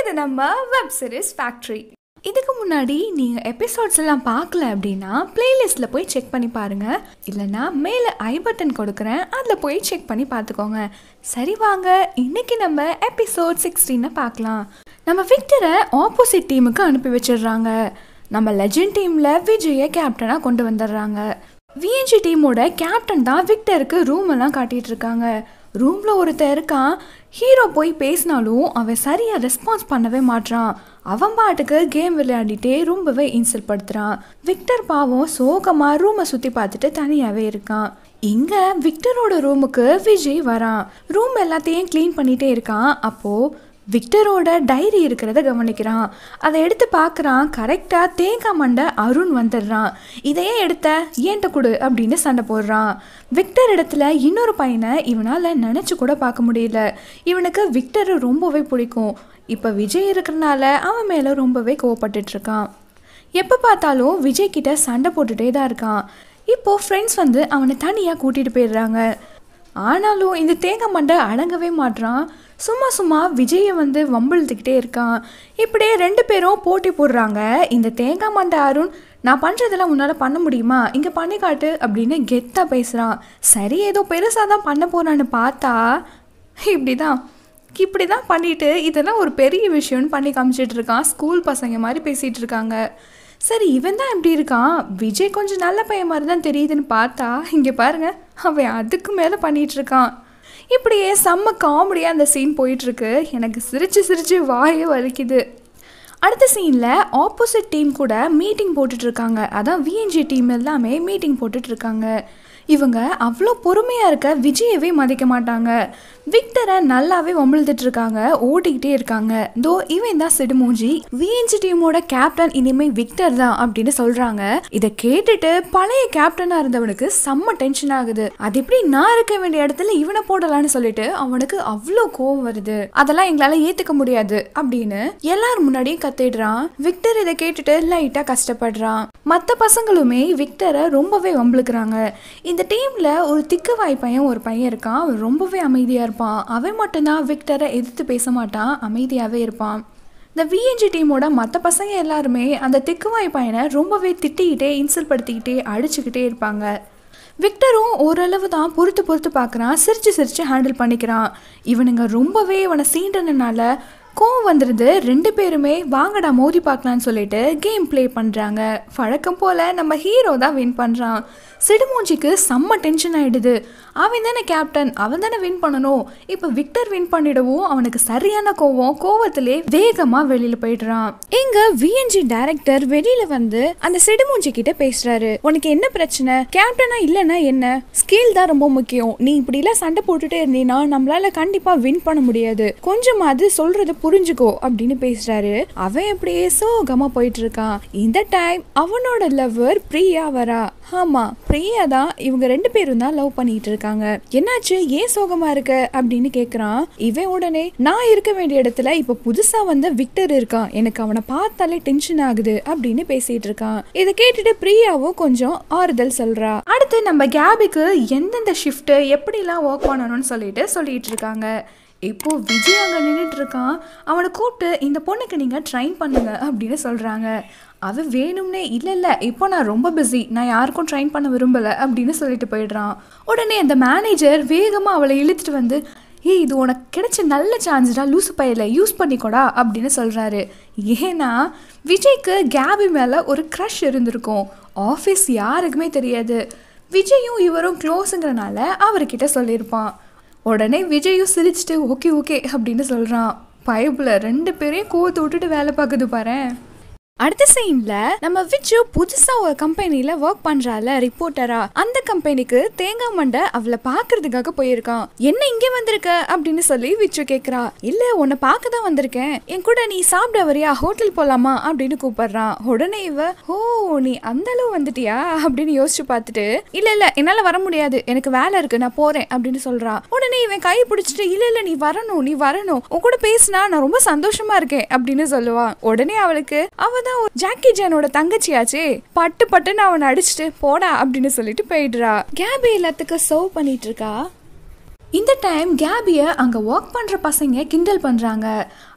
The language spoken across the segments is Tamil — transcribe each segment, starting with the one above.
இது நம்ம வெப் சீரிஸ் ஃபேக்ட்ரி இதுக்கு முன்னாடி நீங்கள் எபிசோட்ஸ் எல்லாம் பார்க்கல அப்படின்னா பிளேலிஸ்ட்டில் போய் செக் பண்ணி பாருங்கள் இல்லைனா மேலே ஐ பட்டன் கொடுக்குறேன் அதில் போய் செக் பண்ணி பார்த்துக்கோங்க சரி வாங்க இன்னைக்கு நம்ம எபிசோட் சிக்ஸ்டீனை பார்க்கலாம் நம்ம விக்டரை ஆப்போசிட் டீமுக்கு அனுப்பி வச்சிடுறாங்க நம்ம லெஜெண்ட் டீமில் விஜயை கேப்டனாக கொண்டு வந்துடுறாங்க விஎன்ஜி டீமோட கேப்டன் தான் விக்டருக்கு ரூம் எல்லாம் காட்டிகிட்டு இருக்காங்க ரூமில் ஒருத்தன் இருக்கான் ஹீரோ போய் பேசினாலும் அவன் சரியாக ரெஸ்பான்ஸ் பண்ணவே மாட்டான் அவன் பாட்டுக்கு கேம் விளையாடிட்டே ரொம்பவே இன்சல் படுத்துறான் விக்டர் பாவம் சோகமாக ரூமை சுற்றி பார்த்துட்டு தனியாகவே இருக்கான் இங்கே விக்டரோட ரூமுக்கு விஜய் வரான் ரூம் எல்லாத்தையும் க்ளீன் பண்ணிகிட்டே இருக்கான் அப்போது விக்டரோட டைரி இருக்கிறத கவனிக்கிறான் அதை எடுத்து பார்க்குறான் கரெக்டாக தேங்காய் மண்டை அருண் வந்துடுறான் இதையே எடுத்த ஏன்ட்ட கொடு அப்படின்னு சண்டை போடுறான் விக்டர் இடத்துல இன்னொரு பையனை இவனால் நினச்சி கூட பார்க்க முடியல இவனுக்கு விக்டர் ரொம்பவே பிடிக்கும் இப்போ விஜய் இருக்கிறனால அவன் மேலே ரொம்பவே கோவப்பட்டுட்ருக்கான் எப்போ பார்த்தாலும் விஜய் கிட்ட சண்டை போட்டுகிட்டே தான் இருக்கான் இப்போது ஃப்ரெண்ட்ஸ் வந்து அவனை தனியாக கூட்டிகிட்டு போயிடுறாங்க ஆனாலும் இந்த தேங்காய் மண்டை அடங்கவே மாட்டுறான் சும்மா சும்மா விஜயை வந்து வம்பிழுத்துக்கிட்டே இருக்கான் இப்படியே ரெண்டு பேரும் போட்டி போடுறாங்க இந்த தேங்காய் மண்டை அருண் நான் பண்ணுறதெல்லாம் உன்னால் பண்ண முடியுமா இங்கே பண்ணி காட்டு அப்படின்னு கெத்தாக பேசுகிறான் சரி ஏதோ பெருசாக தான் பண்ண போகிறான்னு பார்த்தா இப்படி தான் இப்படி தான் பண்ணிட்டு இதெல்லாம் ஒரு பெரிய விஷயம்னு பண்ணி காமிச்சிட்ருக்கான் ஸ்கூல் பசங்க மாதிரி பேசிகிட்டு இருக்காங்க சரி இவன் தான் இப்படி இருக்கான் விஜய் கொஞ்சம் நல்ல பையன் மாதிரி தான் தெரியுதுன்னு பார்த்தா இங்கே பாருங்கள் அவன் அதுக்கு மேலே பண்ணிகிட்ருக்கான் இப்படியே செம்ம காமெடியாக அந்த சீன் போயிட்டுருக்கு எனக்கு சிரித்து சிரித்து வாயே வலிக்குது அடுத்த சீனில் ஆப்போசிட் டீம் கூட மீட்டிங் போட்டுட்ருக்காங்க அதான் விஎன்ஜி டீம் எல்லாமே மீட்டிங் போட்டுட்ருக்காங்க இவங்க அவ்வளோ பொறுமையாக இருக்க விஜயவே மதிக்க மாட்டாங்க விக்டரை நல்லாவே வம்பிழுத்துட்டு இருக்காங்க ஓட்டிக்கிட்டே இருக்காங்க தோ இவன் தான் சிடுமூஞ்சி விஎன்ஜி டீமோட கேப்டன் இனிமே விக்டர் தான் அப்படின்னு சொல்றாங்க இதை கேட்டுட்டு பழைய கேப்டனாக இருந்தவனுக்கு செம்ம டென்ஷன் ஆகுது அது எப்படி நான் இருக்க வேண்டிய இடத்துல இவனை போடலான்னு சொல்லிட்டு அவனுக்கு அவ்வளோ கோவம் வருது அதெல்லாம் எங்களால ஏத்துக்க முடியாது அப்படின்னு எல்லார் முன்னாடியும் கத்திடுறான் விக்டர் இதை கேட்டுட்டு லைட்டா கஷ்டப்படுறான் மற்ற பசங்களுமே விக்டரை ரொம்பவே வம்பிழுக்கிறாங்க இந்த இந்த டீமில் ஒரு திக்குவாய் பையன் ஒரு பையன் இருக்கான் அவன் ரொம்பவே அமைதியாக இருப்பான் அவன் மட்டும்தான் விக்டரை எதிர்த்து பேச மாட்டான் அமைதியாகவே இருப்பான் இந்த விஎன்ஜி டீமோட மற்ற பசங்க எல்லாருமே அந்த திக்குவாய் பையனை ரொம்பவே திட்டிக்கிட்டே இன்சல்படுத்திக்கிட்டே படுத்திக்கிட்டே அடிச்சுக்கிட்டே இருப்பாங்க விக்டரும் ஓரளவு தான் பொறுத்து பொறுத்து பார்க்குறான் சிரித்து சிரித்து ஹேண்டில் பண்ணிக்கிறான் இவனுங்க ரொம்பவே இவனை சீண்டனால கோவம் வந்துடுது ரெண்டு பேருமே வாங்கடா மோதி பார்க்கலான்னு சொல்லிட்டு கேம் ப்ளே பண்ணுறாங்க வழக்கம் போல் நம்ம ஹீரோ தான் வின் பண்ணுறான் சிடுமூஞ்சிக்கு செம்ம டென்ஷன் ஆகிடுது அவன் தானே கேப்டன் அவன் தானே வின் பண்ணணும் இப்போ விக்டர் வின் பண்ணிடவும் அவனுக்கு சரியான கோவம் கோவத்திலே வேகமாக வெளியில் போயிடுறான் இங்கே விஎன்ஜி டைரக்டர் வெளியில் வந்து அந்த சிடுமூஞ்சி கிட்ட பேசுகிறாரு உனக்கு என்ன பிரச்சனை கேப்டனாக இல்லைன்னா என்ன ஸ்கில் தான் ரொம்ப முக்கியம் நீ இப்படிலாம் சண்டை போட்டுட்டே இருந்தீங்கன்னா நம்மளால் கண்டிப்பாக வின் பண்ண முடியாது கொஞ்சமாவது சொல்கிறது புரிஞ்சுக்கோ அப்படின்னு பேசுறாரு அவன் அப்படியே சோகமா போயிட்டு இருக்கான் இந்த டைம் அவனோட லவ்வர் பிரியா வரா ஆமா பிரியா தான் இவங்க ரெண்டு பேரும் தான் லவ் பண்ணிட்டு இருக்காங்க என்னாச்சு ஏன் சோகமா இருக்க அப்படின்னு கேக்குறான் இவன் உடனே நான் இருக்க வேண்டிய இடத்துல இப்ப புதுசா வந்த விக்டர் இருக்கான் எனக்கு அவனை பார்த்தாலே டென்ஷன் ஆகுது அப்படின்னு பேசிட்டு இருக்கான் இதை கேட்டுட்டு பிரியாவும் கொஞ்சம் ஆறுதல் சொல்றா அடுத்து நம்ம கேபிக்கு எந்தெந்த ஷிஃப்ட் எப்படிலாம் ஒர்க் பண்ணணும்னு சொல்லிட்டு சொல்லிட்டு இருக்காங்க இப்போ விஜய் அங்கே இருக்கான் அவனை கூப்பிட்டு இந்த பொண்ணுக்கு நீங்கள் ட்ரைன் பண்ணுங்க அப்படின்னு சொல்கிறாங்க அது வேணும்னே இல்லை இல்லை இப்போ நான் ரொம்ப பிஸி நான் யாருக்கும் ட்ரைன் பண்ண விரும்பலை அப்படின்னு சொல்லிட்டு போயிடுறான் உடனே அந்த மேனேஜர் வேகமாக அவளை இழுத்துட்டு வந்து ஏய் இது உனக்கு கிடைச்ச நல்ல சான்ஸ்டா லூசு பையில யூஸ் பண்ணிக்கோடா அப்படின்னு சொல்கிறாரு ஏன்னா விஜய்க்கு கேபி மேலே ஒரு க்ரஷ் இருந்திருக்கும் ஆஃபீஸ் யாருக்குமே தெரியாது விஜயும் இவரும் க்ளோஸுங்கிறனால அவர்கிட்ட சொல்லியிருப்பான் உடனே விஜயும் சிரிச்சிட்டு ஓகே ஓகே அப்படின்னு சொல்கிறான் பைப்பில் ரெண்டு பேரையும் கோவத்தை விட்டுட்டு வேலை பார்க்குது பாரு அடுத்த சீன்ல நம்ம விச்சு புதுசா ஒரு கம்பெனில ஒர்க் பண்றால ரிப்போர்ட்டரா அந்த கம்பெனிக்கு தேங்காய் மண்டை அவளை பாக்குறதுக்காக போயிருக்கான் என்ன இங்க வந்திருக்க அப்படின்னு சொல்லி விச்சு கேக்குறா இல்ல உன்னை பார்க்க தான் வந்திருக்கேன் என் கூட நீ சாப்பிட வரியா ஹோட்டல் போலாமா அப்படின்னு கூப்பிடுறான் உடனே இவ ஓ நீ அந்த அளவு வந்துட்டியா அப்படின்னு யோசிச்சு பார்த்துட்டு இல்ல இல்ல என்னால வர முடியாது எனக்கு வேலை இருக்கு நான் போறேன் அப்படின்னு சொல்றா உடனே இவன் கை பிடிச்சிட்டு இல்ல இல்ல நீ வரணும் நீ வரணும் உன் கூட பேசினா நான் ரொம்ப சந்தோஷமா இருக்கேன் அப்படின்னு சொல்லுவான் உடனே அவளுக்கு அவ தான் ஜாக்கி ஜானோட தங்கச்சியாச்சே பட்டு பட்டுன்னு அவன் அடிச்சுட்டு போடா அப்படின்னு சொல்லிட்டு போயிடுறா கேபி எல்லாத்துக்கும் சர்வ் பண்ணிட்டு இருக்கா இந்த டைம் கேபியை அங்கே ஒர்க் பண்ணுற பசங்க கிண்டல் பண்ணுறாங்க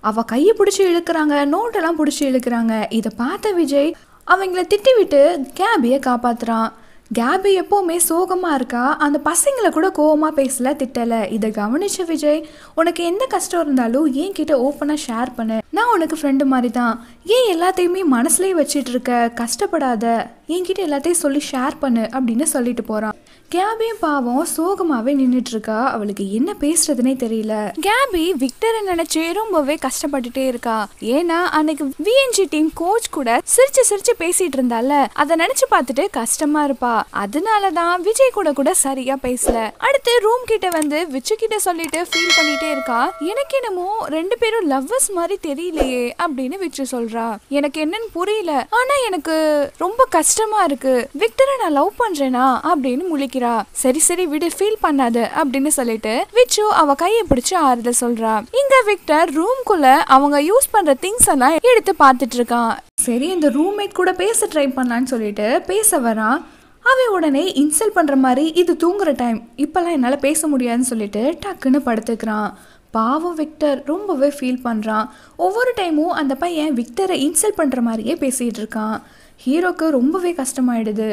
அவள் கையை பிடிச்சி இழுக்கிறாங்க நோட்டெல்லாம் பிடிச்சி இழுக்கிறாங்க இதை பார்த்த விஜய் அவங்கள திட்டிவிட்டு கேபியை காப்பாற்றுறான் கேபி எப்போவுமே சோகமாக இருக்கா அந்த பசங்களை கூட கோவமாக பேசல திட்டலை இதை கவனிச்ச விஜய் உனக்கு எந்த கஷ்டம் இருந்தாலும் ஏன் கிட்ட ஓப்பனாக ஷேர் பண்ணு நான் உனக்கு ஃப்ரெண்டு மாதிரி தான் ஏன் எல்லாத்தையுமே மனசுலேயே வச்சிட்டு இருக்க கஷ்டப்படாத என்கிட்ட எல்லாத்தையும் சொல்லி ஷேர் பண்ணு அப்படின்னு சொல்லிட்டு போகிறான் கேபியும் பாவம் சோகமாகவே இருக்கா அவளுக்கு என்ன பேசுறதுனே தெரியல கேபி விக்டரை நினைச்சே ரொம்பவே கஷ்டப்பட்டுட்டே இருக்கா ஏன்னா அன்னைக்கு விஎன்ஜி டீம் கோச் கூட சிரிச்சு சிரிச்சு பேசிட்டு இருந்தால அதை நினைச்சு பார்த்துட்டு கஷ்டமா இருப்பா அதனாலதான் விஜய் கூட கூட சரியா பேசல அடுத்து ரூம் கிட்ட வந்து விச்சு கிட்ட சொல்லிட்டு ஃபீல் பண்ணிட்டே இருக்கா எனக்கு என்னமோ ரெண்டு பேரும் லவ்வர்ஸ் மாதிரி தெரியலையே அப்படின்னு விச்சு சொல்றா எனக்கு என்னன்னு புரியல ஆனா எனக்கு ரொம்ப கஷ்டமா இருக்கு விக்டரை நான் லவ் பண்றேனா அப்படின்னு முழிக்கிறேன் கேக்குறா சரி சரி விடு ஃபீல் பண்ணாத அப்படின்னு சொல்லிட்டு விச்சு அவ கையை பிடிச்சு ஆறுதல் சொல்றா இங்க விக்டர் ரூம்குள்ள அவங்க யூஸ் பண்ற திங்ஸ் எல்லாம் எடுத்து பார்த்துட்டு இருக்கான் சரி இந்த ரூம்மேட் கூட பேச ட்ரை பண்ணலான்னு சொல்லிட்டு பேச வரான் அவன் உடனே இன்சல்ட் பண்ற மாதிரி இது தூங்குற டைம் இப்பெல்லாம் என்னால் பேச முடியாதுன்னு சொல்லிட்டு டக்குன்னு படுத்துக்கிறான் பாவம் விக்டர் ரொம்பவே ஃபீல் பண்ணுறான் ஒவ்வொரு டைமும் அந்த பையன் விக்டரை இன்சல்ட் பண்ணுற மாதிரியே பேசிகிட்டு இருக்கான் ஹீரோக்கு ரொம்பவே கஷ்டமாயிடுது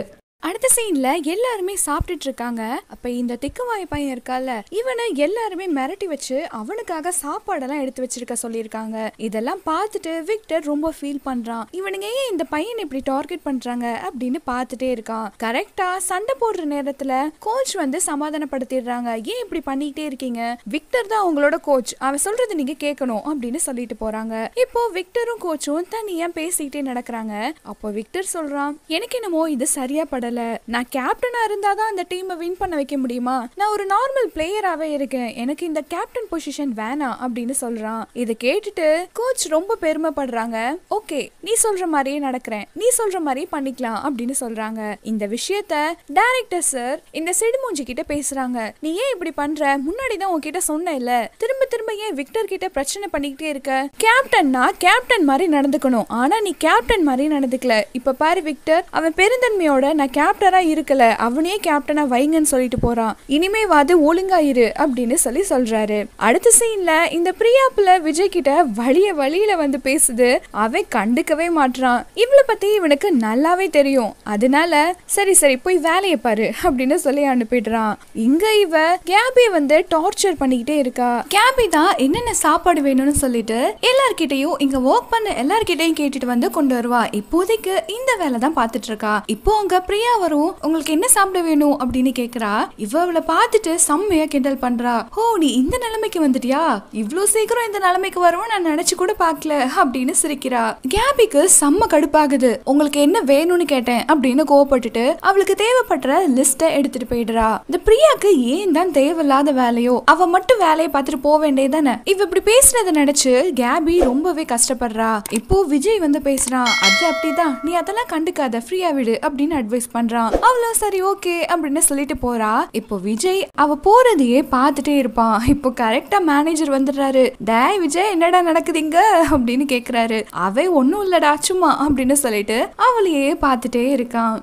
அடுத்த சீன்ல எல்லாருமே சாப்பிட்டுட்டு இருக்காங்க அப்ப இந்த திக்குவாய் பையன் இருக்கால இவனை எல்லாருமே மிரட்டி வச்சு அவனுக்காக சாப்பாடெல்லாம் எடுத்து வச்சிருக்க சொல்லியிருக்காங்க இதெல்லாம் பார்த்துட்டு விக்டர் ரொம்ப ஃபீல் பண்றான் இவனுங்க ஏன் இந்த பையன் இப்படி டார்கெட் பண்றாங்க அப்படின்னு பார்த்துட்டே இருக்கான் கரெக்டா சண்டை போடுற நேரத்துல கோச் வந்து சமாதானப்படுத்திடுறாங்க ஏன் இப்படி பண்ணிக்கிட்டே இருக்கீங்க விக்டர் தான் உங்களோட கோச் அவன் சொல்றது நீங்க கேட்கணும் அப்படின்னு சொல்லிட்டு போறாங்க இப்போ விக்டரும் கோச்சும் தனியா பேசிக்கிட்டே நடக்கிறாங்க அப்போ விக்டர் சொல்றான் எனக்கு என்னமோ இது சரியா படல முடியலை நான் கேப்டனா இருந்தா தான் அந்த டீமை வின் பண்ண வைக்க முடியுமா நான் ஒரு நார்மல் பிளேயராகவே இருக்கேன் எனக்கு இந்த கேப்டன் பொசிஷன் வேணாம் அப்படின்னு சொல்றான் இதை கேட்டுட்டு கோச் ரொம்ப பெருமைப்படுறாங்க ஓகே நீ சொல்ற மாதிரியே நடக்கிறேன் நீ சொல்ற மாதிரி பண்ணிக்கலாம் அப்படின்னு சொல்றாங்க இந்த விஷயத்த டைரக்டர் சார் இந்த செடுமூஞ்சி கிட்ட பேசுறாங்க நீ ஏன் இப்படி பண்ற முன்னாடி தான் உன்கிட்ட சொன்ன இல்லை திரும்ப திரும்ப ஏன் விக்டர் கிட்ட பிரச்சனை பண்ணிக்கிட்டே இருக்க கேப்டன்னா கேப்டன் மாதிரி நடந்துக்கணும் ஆனால் நீ கேப்டன் மாதிரி நடந்துக்கல இப்போ பாரு விக்டர் அவன் பெருந்தன்மையோட நான் கேப்டனாக இருக்கல அவனே கேப்டனாக வைங்கன்னு சொல்லிட்டு போகிறான் வாது ஒழுங்காயிரு அப்படின்னு சொல்லி சொல்கிறாரு அடுத்த சீனில் இந்த பிரியாப்பில் விஜய் கிட்ட வழிய வழியில வந்து பேசுது அவன் கண்டுக்கவே மாட்டான் இவளை பத்தி இவனுக்கு நல்லாவே தெரியும் அதனால சரி சரி போய் வேலையை பாரு அப்படின்னு சொல்லி அனுப்பிடுறான் இங்க இவ கேபி வந்து டார்ச்சர் பண்ணிக்கிட்டே இருக்கா கேபி தான் என்னென்ன சாப்பாடு வேணும்னு சொல்லிட்டு எல்லார்கிட்டையும் இங்க ஒர்க் பண்ண எல்லார்கிட்டையும் கேட்டுட்டு வந்து கொண்டு வருவா இப்போதைக்கு இந்த வேலை தான் பாத்துட்டு இருக்கா இப்போ அங்க பிரியா சூர்யா வரும் உங்களுக்கு என்ன சாப்பிட வேணும் அப்படின்னு கேக்குறா இவ அவளை பார்த்துட்டு செம்மையா கிண்டல் பண்றா ஓ நீ இந்த நிலைமைக்கு வந்துட்டியா இவ்வளோ சீக்கிரம் இந்த நிலைமைக்கு வரும் நான் நினைச்சு கூட பாக்கல அப்படின்னு சிரிக்கிறா கேபிக்கு செம்ம கடுப்பாகுது உங்களுக்கு என்ன வேணும்னு கேட்டேன் அப்படின்னு கோவப்பட்டுட்டு அவளுக்கு தேவைப்படுற லிஸ்ட்டை எடுத்துட்டு போயிடுறா இந்த பிரியாக்கு ஏன் தான் தேவையில்லாத வேலையோ அவ மட்டும் வேலையை பார்த்துட்டு போக வேண்டியதானே இவ இப்படி பேசுனதை நினைச்சு கேபி ரொம்பவே கஷ்டப்படுறா இப்போ விஜய் வந்து பேசுறான் அது அப்படிதான் நீ அதெல்லாம் கண்டுக்காத ஃப்ரீயா விடு அப்படின்னு அட்வைஸ் பண்ண பண்றான் அவளும் சரி ஓகே அப்படின்னு சொல்லிட்டு போறா இப்போ விஜய் அவ போறதையே பார்த்துட்டே இருப்பான் இப்போ கரெக்டா மேனேஜர் வந்துடுறாரு டே விஜய் என்னடா நடக்குதுங்க அப்படின்னு கேக்குறாரு அவை ஒன்னும் இல்லடா சும்மா அப்படின்னு சொல்லிட்டு அவளையே பார்த்துட்டே இருக்கான்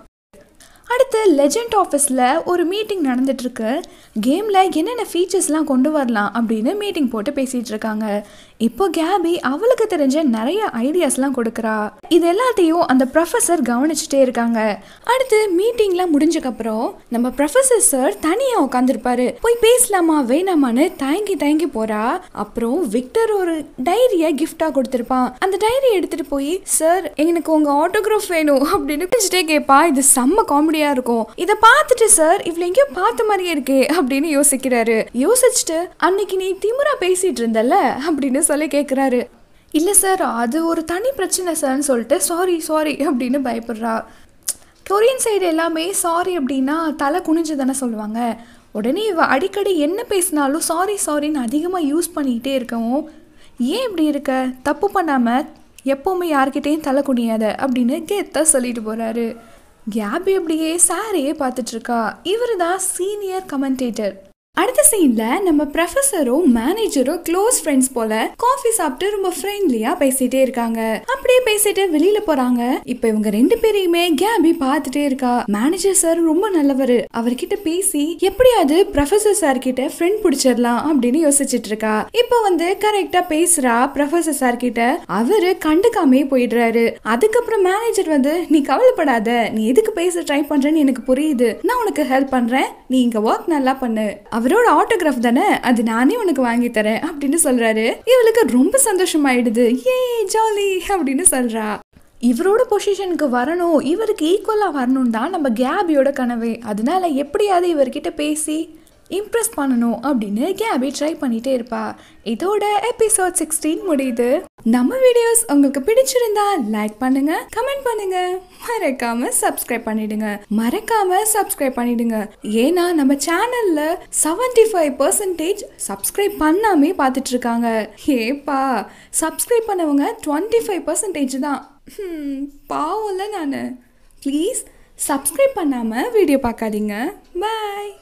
அடுத்து லெஜெண்ட் ஆஃபீஸில் ஒரு மீட்டிங் நடந்துட்டுருக்கு கேமில் என்னென்ன ஃபீச்சர்ஸ்லாம் கொண்டு வரலாம் அப்படின்னு மீட்டிங் போட்டு பேசிகிட்டு இருக்காங்க இப்போ கேபி அவளுக்கு தெரிஞ்ச நிறைய ஐடியாஸ்லாம் கொடுக்குறா இது எல்லாத்தையும் அந்த ப்ரொஃபஸர் கவனிச்சுட்டே இருக்காங்க அடுத்து மீட்டிங்லாம் முடிஞ்சக்கப்புறம் நம்ம ப்ரொஃபஸர் சார் தனியாக உட்காந்துருப்பாரு போய் பேசலாமா வேணாமான்னு தயங்கி தயங்கி போறா அப்புறம் விக்டர் ஒரு டைரியை கிஃப்டாக கொடுத்துருப்பான் அந்த டைரி எடுத்துட்டு போய் சார் எனக்கு உங்க ஆட்டோகிராஃப் வேணும் அப்படின்னு பிடிச்சிட்டே கேட்பா இது செம்ம காமெடியா இருக்கும் இதை பார்த்துட்டு சார் இவ்வளோ எங்கேயும் பார்த்த மாதிரியே இருக்கு அப்படின்னு யோசிக்கிறாரு யோசிச்சுட்டு அன்னைக்கு நீ திமுறா பேசிட்டு இருந்தல அப்படின்னு சொல்லி கேட்குறாரு இல்லை சார் அது ஒரு தனி பிரச்சனை சார்னு சொல்லிட்டு சாரி சாரி அப்படின்னு பயப்படுறா கொரியன் சைடு எல்லாமே சாரி அப்படின்னா தலை குனிஞ்சு தானே சொல்லுவாங்க உடனே இவ அடிக்கடி என்ன பேசினாலும் சாரி சாரின்னு அதிகமாக யூஸ் பண்ணிக்கிட்டே இருக்கவும் ஏன் இப்படி இருக்க தப்பு பண்ணாமல் எப்போவுமே யார்கிட்டேயும் தலை குனியாத அப்படின்னு கெத்தாக சொல்லிட்டு போகிறாரு கேபி அப்படியே சாரையே பார்த்துட்ருக்கா இவர் தான் சீனியர் கமெண்டேட்டர் அடுத்த சீன்ல நம்ம ப்ரொஃபஸரும் மேனேஜரும் க்ளோஸ் ஃப்ரெண்ட்ஸ் போல காஃபி சாப்பிட்டு ரொம்ப ஃப்ரெண்ட்லியா பேசிட்டே இருக்காங்க அப்படியே பேசிட்டு வெளியில போறாங்க இப்ப இவங்க ரெண்டு பேரையுமே கேபி பாத்துட்டே இருக்கா மேனேஜர் சார் ரொம்ப நல்லவரு அவர்கிட்ட பேசி எப்படியாவது ப்ரொஃபசர் சார் கிட்ட ஃப்ரெண்ட் பிடிச்சிடலாம் அப்படின்னு யோசிச்சுட்டு இருக்கா இப்போ வந்து கரெக்டா பேசுறா ப்ரொஃபசர் சார் கிட்ட அவரு கண்டுக்காமே போயிடுறாரு அதுக்கப்புறம் மேனேஜர் வந்து நீ கவலைப்படாத நீ எதுக்கு பேச ட்ரை பண்றேன்னு எனக்கு புரியுது நான் உனக்கு ஹெல்ப் பண்றேன் நீ இங்க ஒர்க் நல்லா பண்ணு அவர் அவரோட ஆட்டோகிராஃப் தானே அது நானே உனக்கு வாங்கி தரேன் அப்படின்னு சொல்றாரு இவளுக்கு ரொம்ப சந்தோஷமாயிடுது ஏ ஜாலி அப்படின்னு சொல்றா இவரோட பொசிஷனுக்கு வரணும் இவருக்கு ஈக்குவலாக வரணும் தான் நம்ம கேபியோட கனவு அதனால எப்படியாவது இவர்கிட்ட பேசி இம்ப்ரெஸ் பண்ணணும் அப்படின்னு கேபி ட்ரை பண்ணிகிட்டே இருப்பா இதோட எபிசோட் சிக்ஸ்டீன் முடியுது நம்ம வீடியோஸ் உங்களுக்கு பிடிச்சிருந்தா லைக் பண்ணுங்க கமெண்ட் பண்ணுங்க மறக்காம சப்ஸ்கிரைப் பண்ணிடுங்க மறக்காம சப்ஸ்கிரைப் பண்ணிடுங்க ஏன்னா நம்ம சேனல்ல செவன்டி ஃபைவ் பர்சன்டேஜ் சப்ஸ்கிரைப் பண்ணாமே பார்த்துட்டு இருக்காங்க ஏப்பா சப்ஸ்கிரைப் பண்ணவங்க டுவெண்ட்டி ஃபைவ் பர்சன்டேஜ் தான் பாவம்ல நான் ப்ளீஸ் சப்ஸ்கிரைப் பண்ணாமல் வீடியோ பார்க்காதீங்க பாய்